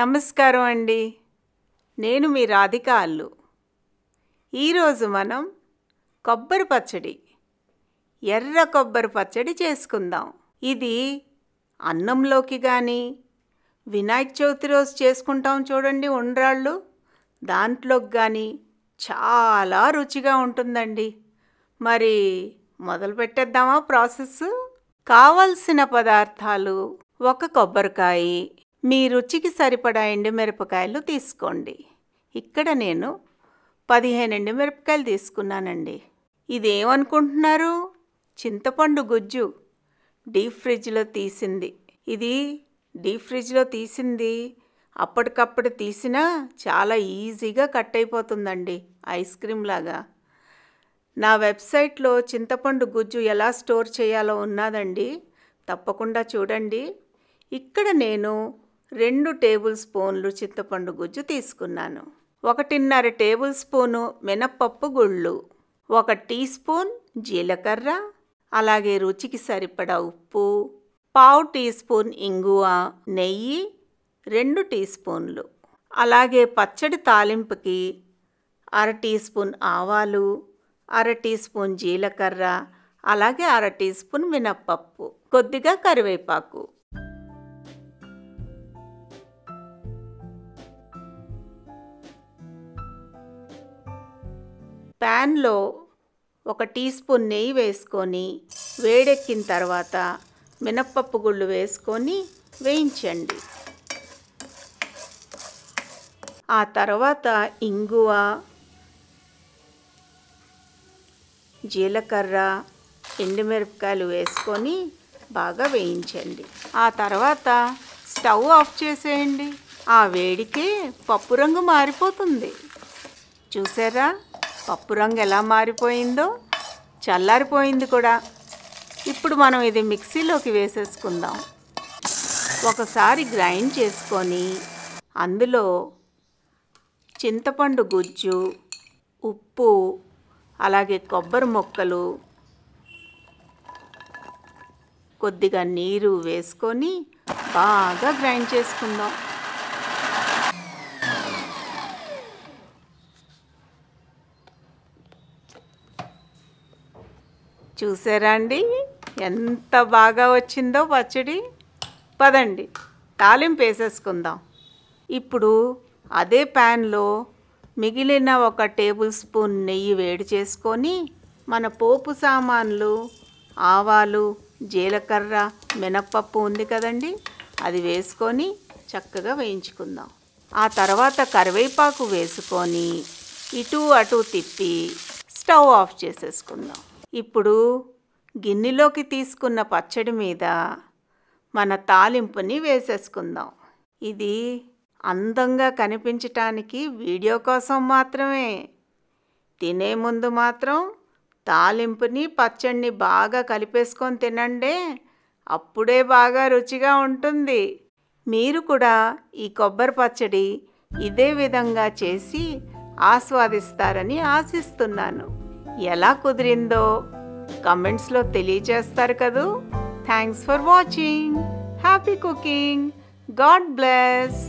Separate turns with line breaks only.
నమస్కారం అండి నేను మీ రాధిక అల్లు ఈరోజు మనం కొబ్బరి పచ్చడి ఎర్ర కొబ్బరి పచ్చడి చేసుకుందాం ఇది అన్నంలోకి కానీ వినాయక చవితి రోజు చేసుకుంటాం చూడండి ఉండ్రాళ్ళు దాంట్లోకి కానీ చాలా రుచిగా ఉంటుందండి మరి మొదలు పెట్టేద్దామా ప్రాసెస్ కావలసిన పదార్థాలు ఒక కొబ్బరికాయ మీ రుచికి సరిపడా ఎండుమిరపకాయలు తీసుకోండి ఇక్కడ నేను పదిహేను ఎండుమిరపకాయలు తీసుకున్నానండి ఇదేమనుకుంటున్నారు చింతపండు గుజ్జు డీప్ ఫ్రిడ్జ్లో తీసింది ఇది డీప్ ఫ్రిడ్జ్లో తీసింది అప్పటికప్పుడు తీసినా చాలా ఈజీగా కట్ అయిపోతుందండి ఐస్ క్రీమ్ లాగా నా వెబ్సైట్లో చింతపండు గుజ్జు ఎలా స్టోర్ చేయాలో ఉన్నదండి తప్పకుండా చూడండి ఇక్కడ నేను రెండు టేబుల్ స్పూన్లు చింతపండు గుజ్జు తీసుకున్నాను ఒకటిన్నర టేబుల్ స్పూను మినప్పప్పు గుళ్ళు ఒక టీ స్పూన్ జీలకర్ర అలాగే రుచికి సరిపడా ఉప్పు పావు టీ స్పూన్ ఇంగువ నెయ్యి రెండు టీ స్పూన్లు అలాగే పచ్చడి తాలింపుకి అర టీ స్పూన్ ఆవాలు అర టీ స్పూన్ జీలకర్ర అలాగే అర టీ స్పూన్ మినప్పప్పు కొద్దిగా కరివేపాకు ప్యాన్లో ఒక టీ స్పూన్ నెయ్యి వేసుకొని వేడెక్కిన తర్వాత మినప్పప్పు గుళ్ళు వేసుకొని వేయించండి ఆ తర్వాత ఇంగువ జీలకర్ర ఎండుమిరపకాయలు వేసుకొని బాగా వేయించండి ఆ తర్వాత స్టవ్ ఆఫ్ చేసేయండి ఆ వేడికే పప్పు రంగు మారిపోతుంది చూసారా పప్పు రంగు ఎలా మారిపోయిందో చల్లారిపోయింది కూడా ఇప్పుడు మనం ఇది మిక్సీలోకి వేసేసుకుందాం ఒకసారి గ్రైండ్ చేసుకొని అందులో చింతపండు గుజ్జు ఉప్పు అలాగే కొబ్బరి మొక్కలు కొద్దిగా నీరు వేసుకొని బాగా గ్రైండ్ చేసుకుందాం చూసారా అండి ఎంత బాగా వచ్చిందో పచ్చడి పదండి తాలింపు వేసేసుకుందాం ఇప్పుడు అదే ప్యాన్లో మిగిలిన ఒక టేబుల్ స్పూన్ నెయ్యి వేడి చేసుకొని మన పోపు సామాన్లు ఆవాలు జీలకర్ర మినప్పప్పు ఉంది కదండి అది వేసుకొని చక్కగా వేయించుకుందాం ఆ తర్వాత కరివేపాకు వేసుకొని ఇటు అటు తిప్పి స్టవ్ ఆఫ్ చేసేసుకుందాం ఇప్పుడు గిన్నెలోకి తీసుకున్న పచ్చడి మీద మన తాలింపుని వేసేసుకుందాం ఇది అందంగా కనిపించటానికి వీడియో కోసం మాత్రమే తినే ముందు మాత్రం తాలింపుని పచ్చడిని బాగా కలిపేసుకొని తినండి అప్పుడే బాగా రుచిగా ఉంటుంది మీరు కూడా ఈ కొబ్బరి పచ్చడి ఇదే విధంగా చేసి ఆస్వాదిస్తారని ఆశిస్తున్నాను ఎలా కుదిరిందో కమెంట్స్లో తెలియజేస్తారు కదూ thanks for watching happy cooking God bless